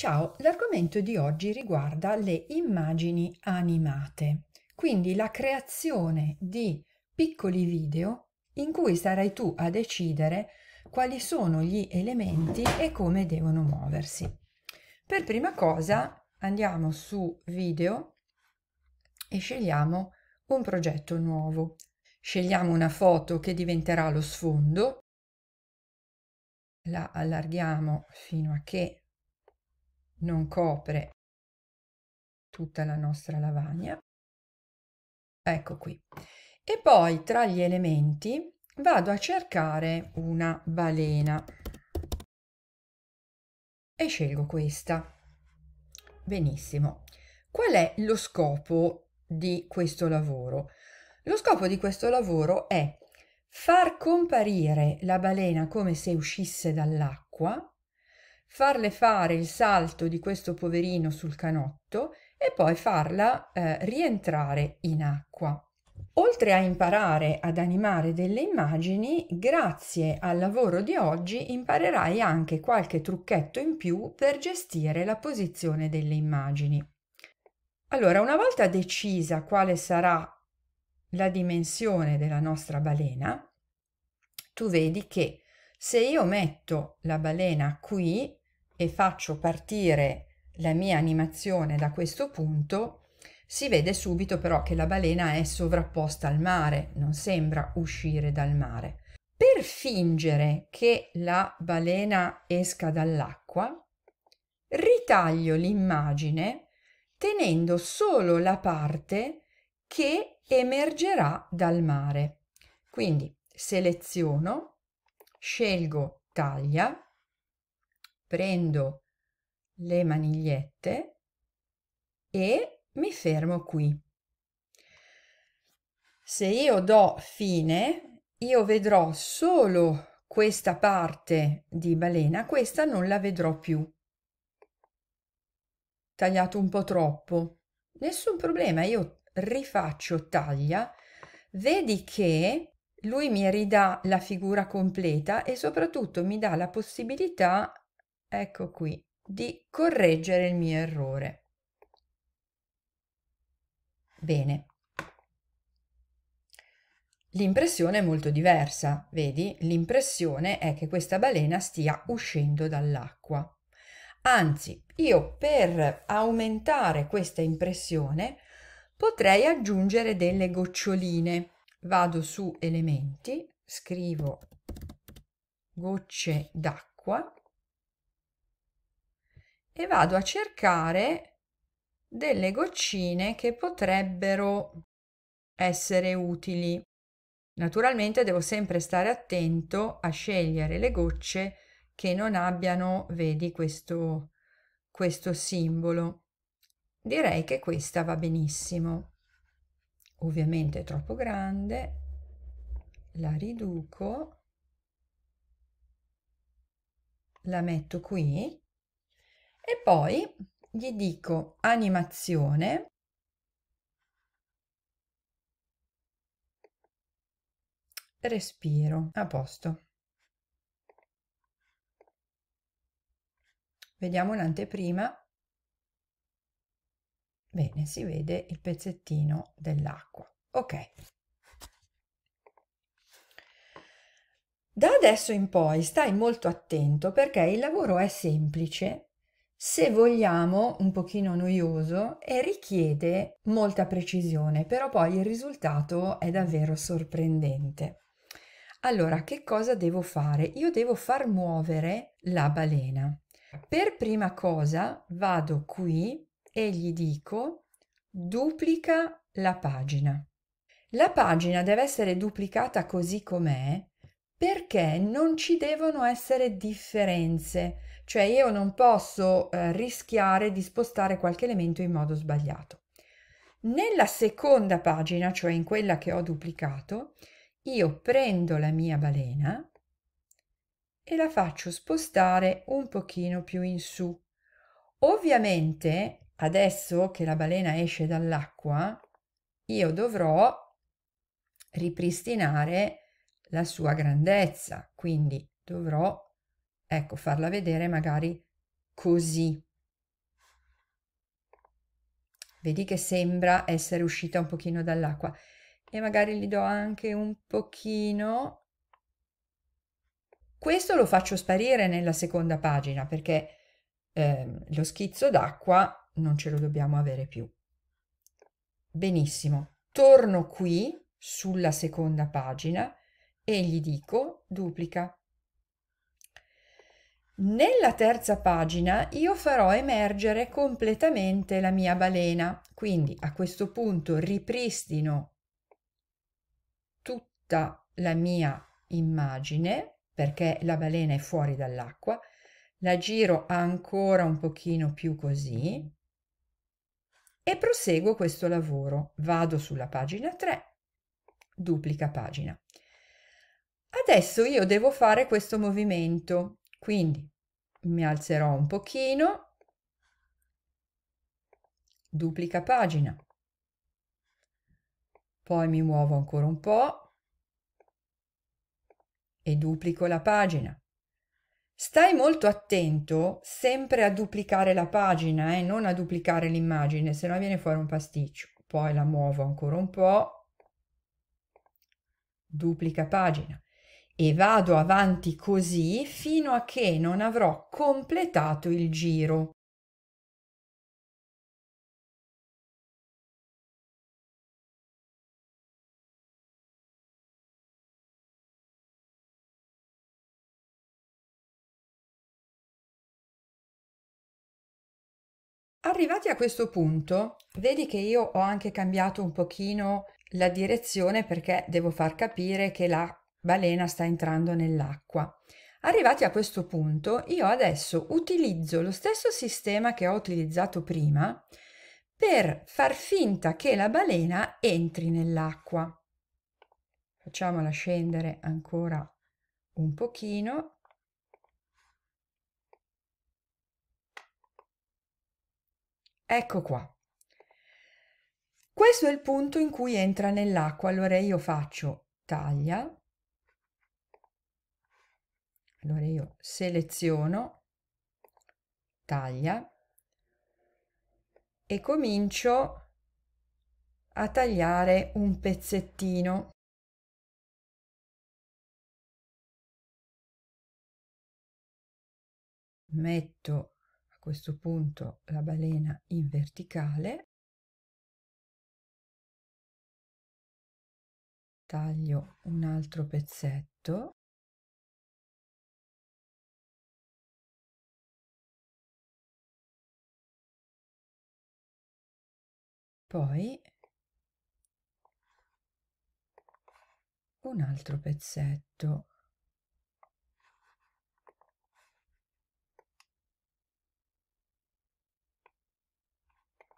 Ciao, l'argomento di oggi riguarda le immagini animate, quindi la creazione di piccoli video in cui sarai tu a decidere quali sono gli elementi e come devono muoversi. Per prima cosa andiamo su video e scegliamo un progetto nuovo. Scegliamo una foto che diventerà lo sfondo, la allarghiamo fino a che non copre tutta la nostra lavagna. Ecco qui. E poi tra gli elementi vado a cercare una balena e scelgo questa. Benissimo. Qual è lo scopo di questo lavoro? Lo scopo di questo lavoro è far comparire la balena come se uscisse dall'acqua farle fare il salto di questo poverino sul canotto e poi farla eh, rientrare in acqua. Oltre a imparare ad animare delle immagini, grazie al lavoro di oggi imparerai anche qualche trucchetto in più per gestire la posizione delle immagini. Allora, una volta decisa quale sarà la dimensione della nostra balena, tu vedi che se io metto la balena qui, e faccio partire la mia animazione da questo punto, si vede subito però che la balena è sovrapposta al mare, non sembra uscire dal mare. Per fingere che la balena esca dall'acqua, ritaglio l'immagine tenendo solo la parte che emergerà dal mare. Quindi seleziono, scelgo taglia, prendo le manigliette e mi fermo qui. Se io do fine, io vedrò solo questa parte di balena, questa non la vedrò più. Tagliato un po' troppo. Nessun problema, io rifaccio taglia. Vedi che lui mi ridà la figura completa e soprattutto mi dà la possibilità ecco qui, di correggere il mio errore. Bene. L'impressione è molto diversa, vedi? L'impressione è che questa balena stia uscendo dall'acqua. Anzi, io per aumentare questa impressione potrei aggiungere delle goccioline. Vado su elementi, scrivo gocce d'acqua e vado a cercare delle goccine che potrebbero essere utili. Naturalmente devo sempre stare attento a scegliere le gocce che non abbiano, vedi, questo, questo simbolo. Direi che questa va benissimo. Ovviamente è troppo grande, la riduco, la metto qui e poi gli dico animazione respiro a posto vediamo un'anteprima bene si vede il pezzettino dell'acqua ok da adesso in poi stai molto attento perché il lavoro è semplice se vogliamo, un pochino noioso e richiede molta precisione, però poi il risultato è davvero sorprendente. Allora, che cosa devo fare? Io devo far muovere la balena. Per prima cosa vado qui e gli dico duplica la pagina. La pagina deve essere duplicata così com'è perché non ci devono essere differenze cioè io non posso eh, rischiare di spostare qualche elemento in modo sbagliato. Nella seconda pagina, cioè in quella che ho duplicato, io prendo la mia balena e la faccio spostare un pochino più in su. Ovviamente, adesso che la balena esce dall'acqua, io dovrò ripristinare la sua grandezza, quindi dovrò Ecco, farla vedere magari così. Vedi che sembra essere uscita un pochino dall'acqua e magari gli do anche un pochino. Questo lo faccio sparire nella seconda pagina perché eh, lo schizzo d'acqua non ce lo dobbiamo avere più. Benissimo, torno qui sulla seconda pagina e gli dico duplica nella terza pagina io farò emergere completamente la mia balena, quindi a questo punto ripristino tutta la mia immagine perché la balena è fuori dall'acqua, la giro ancora un pochino più così e proseguo questo lavoro. Vado sulla pagina 3, duplica pagina. Adesso io devo fare questo movimento, quindi mi alzerò un pochino, duplica pagina, poi mi muovo ancora un po' e duplico la pagina. Stai molto attento sempre a duplicare la pagina e eh? non a duplicare l'immagine, se no viene fuori un pasticcio. Poi la muovo ancora un po', duplica pagina e vado avanti così fino a che non avrò completato il giro. Arrivati a questo punto, vedi che io ho anche cambiato un pochino la direzione perché devo far capire che la Balena sta entrando nell'acqua. Arrivati a questo punto, io adesso utilizzo lo stesso sistema che ho utilizzato prima per far finta che la balena entri nell'acqua. Facciamola scendere ancora un pochino. Ecco qua. Questo è il punto in cui entra nell'acqua. Allora io faccio taglia allora io seleziono taglia e comincio a tagliare un pezzettino metto a questo punto la balena in verticale taglio un altro pezzetto poi un altro pezzetto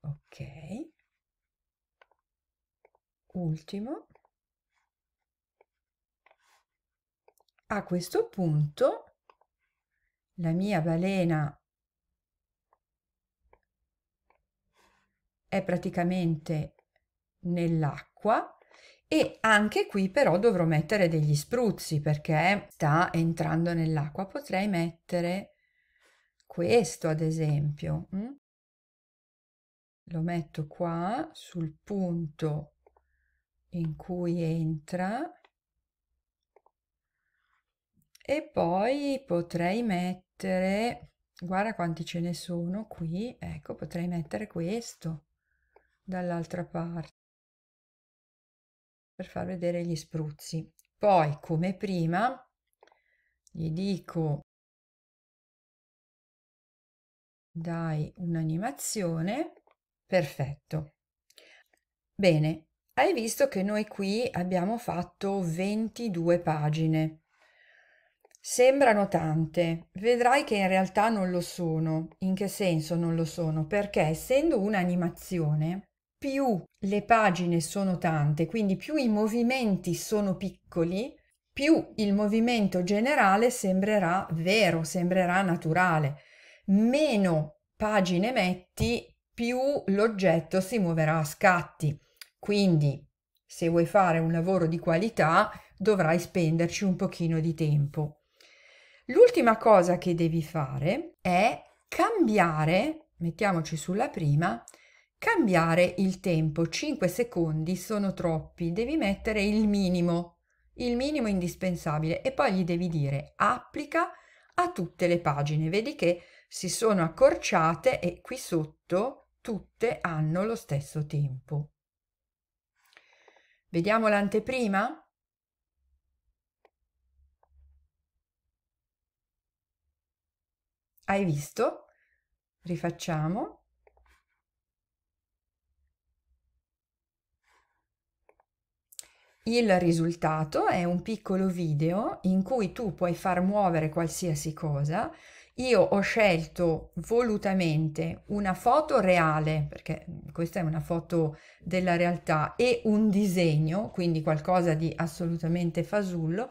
ok ultimo a questo punto la mia balena è praticamente nell'acqua e anche qui però dovrò mettere degli spruzzi perché sta entrando nell'acqua. Potrei mettere questo ad esempio. Mm? Lo metto qua sul punto in cui entra e poi potrei mettere guarda quanti ce ne sono qui ecco potrei mettere questo dall'altra parte per far vedere gli spruzzi. Poi, come prima, gli dico dai un'animazione, perfetto. Bene, hai visto che noi qui abbiamo fatto 22 pagine. Sembrano tante, vedrai che in realtà non lo sono. In che senso non lo sono? Perché essendo un'animazione, più le pagine sono tante, quindi più i movimenti sono piccoli, più il movimento generale sembrerà vero, sembrerà naturale. Meno pagine metti, più l'oggetto si muoverà a scatti. Quindi, se vuoi fare un lavoro di qualità, dovrai spenderci un pochino di tempo. L'ultima cosa che devi fare è cambiare, mettiamoci sulla prima, Cambiare il tempo, 5 secondi sono troppi, devi mettere il minimo, il minimo indispensabile e poi gli devi dire applica a tutte le pagine. Vedi che si sono accorciate e qui sotto tutte hanno lo stesso tempo. Vediamo l'anteprima? Hai visto? Rifacciamo. Il risultato è un piccolo video in cui tu puoi far muovere qualsiasi cosa. Io ho scelto volutamente una foto reale, perché questa è una foto della realtà, e un disegno, quindi qualcosa di assolutamente fasullo,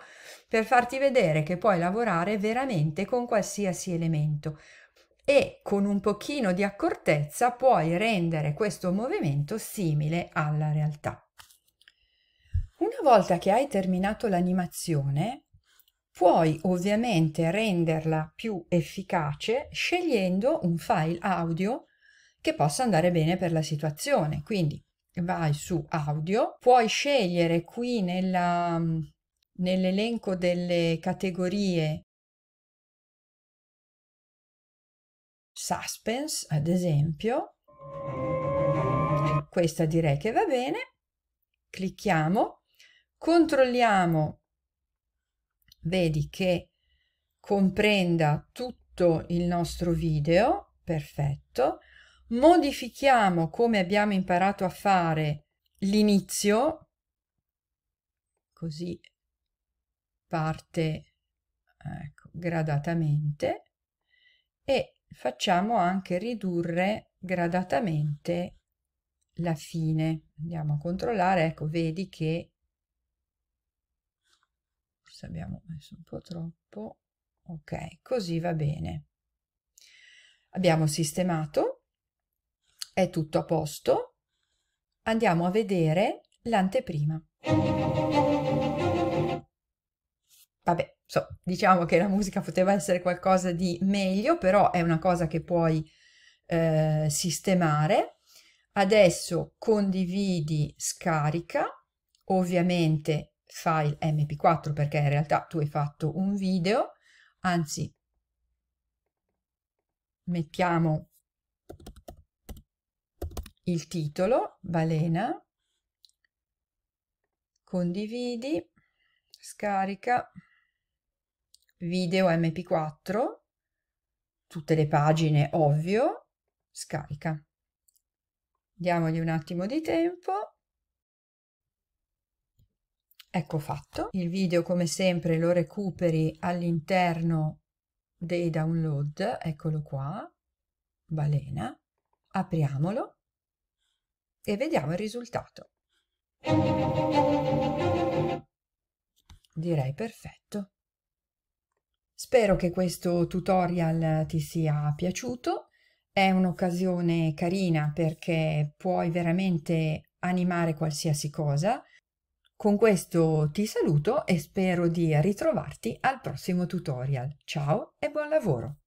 per farti vedere che puoi lavorare veramente con qualsiasi elemento e con un pochino di accortezza puoi rendere questo movimento simile alla realtà. Una volta che hai terminato l'animazione, puoi ovviamente renderla più efficace scegliendo un file audio che possa andare bene per la situazione. Quindi vai su audio, puoi scegliere qui nella, nell'elenco delle categorie suspense, ad esempio. Questa direi che va bene. Clicchiamo controlliamo, vedi che comprenda tutto il nostro video, perfetto, modifichiamo come abbiamo imparato a fare l'inizio, così parte ecco, gradatamente e facciamo anche ridurre gradatamente la fine. Andiamo a controllare, ecco, vedi che forse abbiamo messo un po' troppo ok così va bene abbiamo sistemato è tutto a posto andiamo a vedere l'anteprima vabbè so, diciamo che la musica poteva essere qualcosa di meglio però è una cosa che puoi eh, sistemare adesso condividi scarica ovviamente file mp4 perché in realtà tu hai fatto un video, anzi mettiamo il titolo, balena, condividi, scarica, video mp4, tutte le pagine ovvio, scarica. Diamogli un attimo di tempo. Ecco fatto, il video come sempre lo recuperi all'interno dei download, eccolo qua, balena, apriamolo e vediamo il risultato. Direi perfetto. Spero che questo tutorial ti sia piaciuto, è un'occasione carina perché puoi veramente animare qualsiasi cosa, con questo ti saluto e spero di ritrovarti al prossimo tutorial. Ciao e buon lavoro!